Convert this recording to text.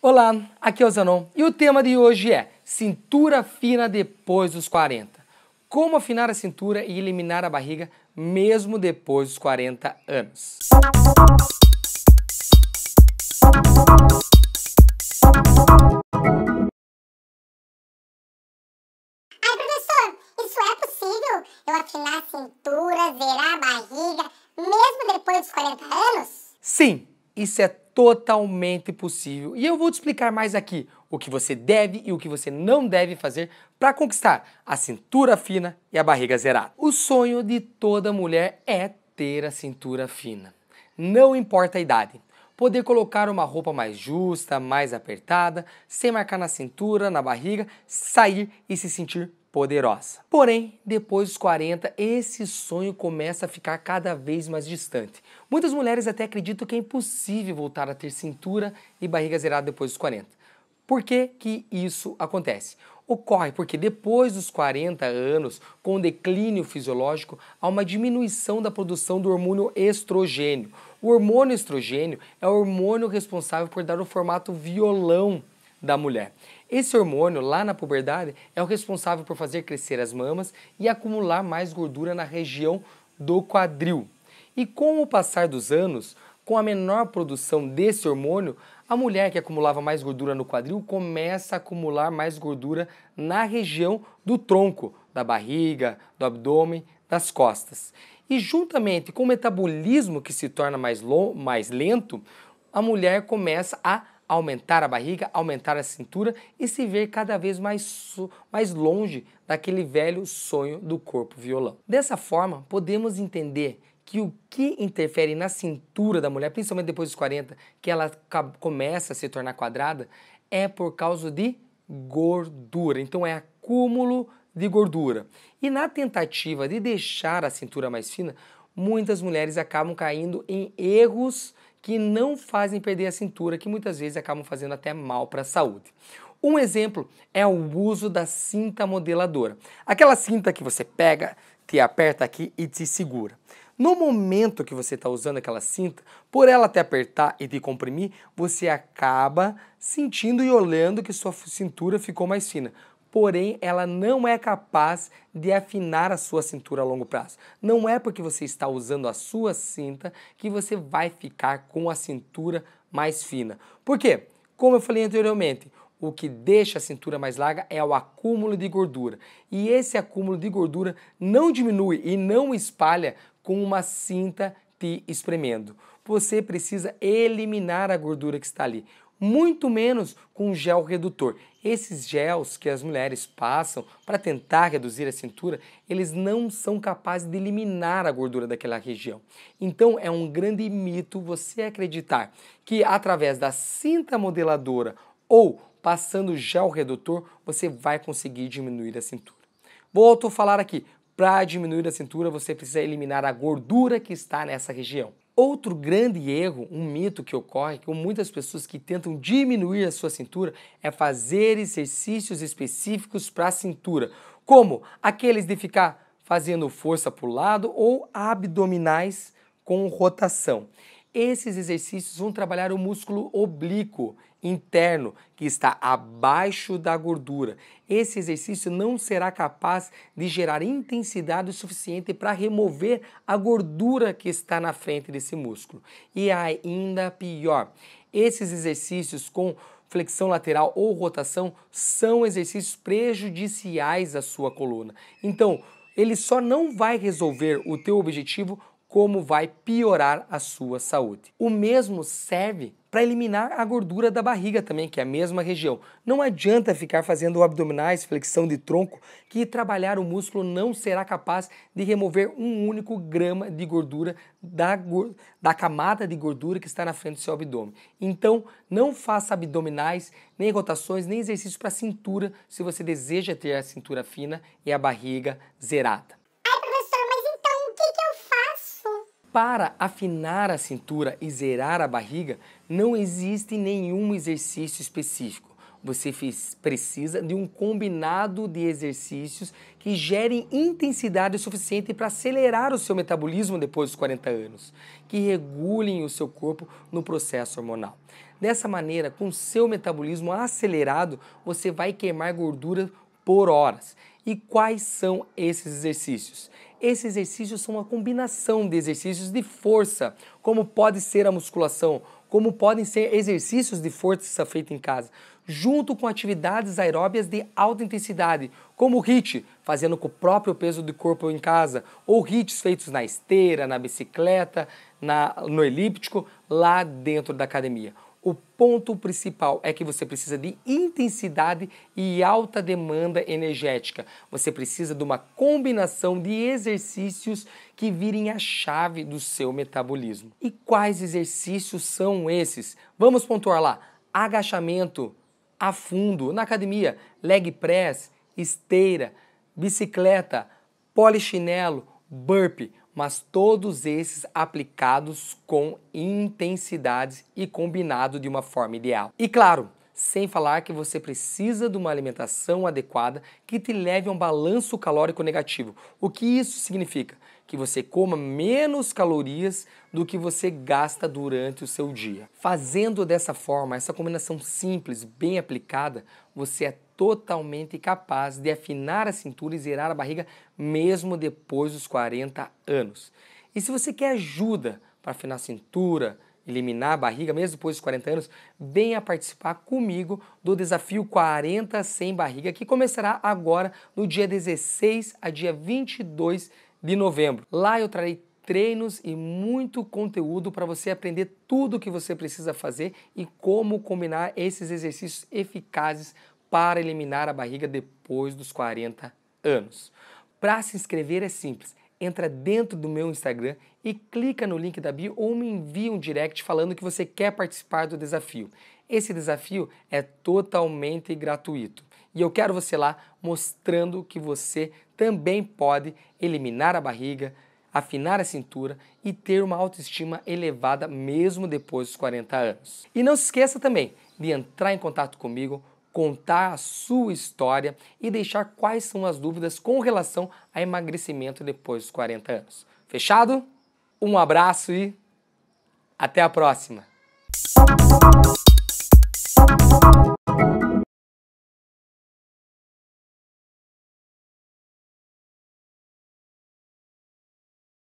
Olá, aqui é o Zanon e o tema de hoje é cintura fina depois dos 40. Como afinar a cintura e eliminar a barriga mesmo depois dos 40 anos. Ai, professor, isso é possível? Eu afinar a cintura, zerar a barriga mesmo depois dos 40 anos? Sim, isso é totalmente possível. E eu vou te explicar mais aqui o que você deve e o que você não deve fazer para conquistar a cintura fina e a barriga zerada. O sonho de toda mulher é ter a cintura fina. Não importa a idade. Poder colocar uma roupa mais justa, mais apertada, sem marcar na cintura, na barriga, sair e se sentir poderosa. Porém, depois dos 40, esse sonho começa a ficar cada vez mais distante. Muitas mulheres até acreditam que é impossível voltar a ter cintura e barriga zerada depois dos 40. Por que, que isso acontece? Ocorre porque depois dos 40 anos, com o declínio fisiológico, há uma diminuição da produção do hormônio estrogênio. O hormônio estrogênio é o hormônio responsável por dar o formato violão da mulher. Esse hormônio, lá na puberdade, é o responsável por fazer crescer as mamas e acumular mais gordura na região do quadril. E com o passar dos anos, com a menor produção desse hormônio, a mulher que acumulava mais gordura no quadril começa a acumular mais gordura na região do tronco, da barriga, do abdômen, das costas. E juntamente com o metabolismo que se torna mais, mais lento, a mulher começa a aumentar a barriga, aumentar a cintura e se ver cada vez mais, mais longe daquele velho sonho do corpo violão. Dessa forma, podemos entender que o que interfere na cintura da mulher, principalmente depois dos 40, que ela começa a se tornar quadrada, é por causa de gordura. Então é acúmulo de gordura. E na tentativa de deixar a cintura mais fina, muitas mulheres acabam caindo em erros que não fazem perder a cintura, que muitas vezes acabam fazendo até mal para a saúde. Um exemplo é o uso da cinta modeladora. Aquela cinta que você pega, te aperta aqui e te segura. No momento que você está usando aquela cinta, por ela te apertar e te comprimir, você acaba sentindo e olhando que sua cintura ficou mais fina porém ela não é capaz de afinar a sua cintura a longo prazo. Não é porque você está usando a sua cinta que você vai ficar com a cintura mais fina. Por quê? Como eu falei anteriormente, o que deixa a cintura mais larga é o acúmulo de gordura. E esse acúmulo de gordura não diminui e não espalha com uma cinta te espremendo. Você precisa eliminar a gordura que está ali, muito menos com gel redutor. Esses gels que as mulheres passam para tentar reduzir a cintura, eles não são capazes de eliminar a gordura daquela região. Então é um grande mito você acreditar que através da cinta modeladora ou passando gel redutor, você vai conseguir diminuir a cintura. Volto a falar aqui, para diminuir a cintura, você precisa eliminar a gordura que está nessa região. Outro grande erro, um mito que ocorre com muitas pessoas que tentam diminuir a sua cintura é fazer exercícios específicos para a cintura, como aqueles de ficar fazendo força para o lado ou abdominais com rotação. Esses exercícios vão trabalhar o músculo oblíquo, interno que está abaixo da gordura. Esse exercício não será capaz de gerar intensidade suficiente para remover a gordura que está na frente desse músculo. E ainda pior, esses exercícios com flexão lateral ou rotação são exercícios prejudiciais à sua coluna. Então, ele só não vai resolver o teu objetivo como vai piorar a sua saúde. O mesmo serve para eliminar a gordura da barriga também, que é a mesma região. Não adianta ficar fazendo abdominais, flexão de tronco, que trabalhar o músculo não será capaz de remover um único grama de gordura da, da camada de gordura que está na frente do seu abdômen. Então, não faça abdominais, nem rotações, nem exercícios para cintura se você deseja ter a cintura fina e a barriga zerada. Para afinar a cintura e zerar a barriga, não existe nenhum exercício específico. Você precisa de um combinado de exercícios que gerem intensidade suficiente para acelerar o seu metabolismo depois dos 40 anos, que regulem o seu corpo no processo hormonal. Dessa maneira, com seu metabolismo acelerado, você vai queimar gordura por horas. E quais são esses exercícios? Esses exercícios são uma combinação de exercícios de força, como pode ser a musculação, como podem ser exercícios de força feita em casa, junto com atividades aeróbias de alta intensidade, como HIIT, fazendo com o próprio peso do corpo em casa, ou HITs feitos na esteira, na bicicleta, na, no elíptico, lá dentro da academia. O ponto principal é que você precisa de intensidade e alta demanda energética. Você precisa de uma combinação de exercícios que virem a chave do seu metabolismo. E quais exercícios são esses? Vamos pontuar lá: agachamento a fundo na academia, leg press, esteira, bicicleta, polichinelo, burpee mas todos esses aplicados com intensidade e combinado de uma forma ideal. E claro, sem falar que você precisa de uma alimentação adequada que te leve a um balanço calórico negativo. O que isso significa? que você coma menos calorias do que você gasta durante o seu dia. Fazendo dessa forma, essa combinação simples, bem aplicada, você é totalmente capaz de afinar a cintura e zerar a barriga mesmo depois dos 40 anos. E se você quer ajuda para afinar a cintura, eliminar a barriga mesmo depois dos 40 anos, venha participar comigo do desafio 40 sem barriga que começará agora no dia 16 a dia 22 de de novembro. Lá eu trarei treinos e muito conteúdo para você aprender tudo o que você precisa fazer e como combinar esses exercícios eficazes para eliminar a barriga depois dos 40 anos. Para se inscrever é simples. Entra dentro do meu Instagram e clica no link da bio ou me envia um direct falando que você quer participar do desafio. Esse desafio é totalmente gratuito. E eu quero você lá mostrando que você também pode eliminar a barriga, afinar a cintura e ter uma autoestima elevada mesmo depois dos 40 anos. E não se esqueça também de entrar em contato comigo, contar a sua história e deixar quais são as dúvidas com relação a emagrecimento depois dos 40 anos. Fechado? Um abraço e até a próxima!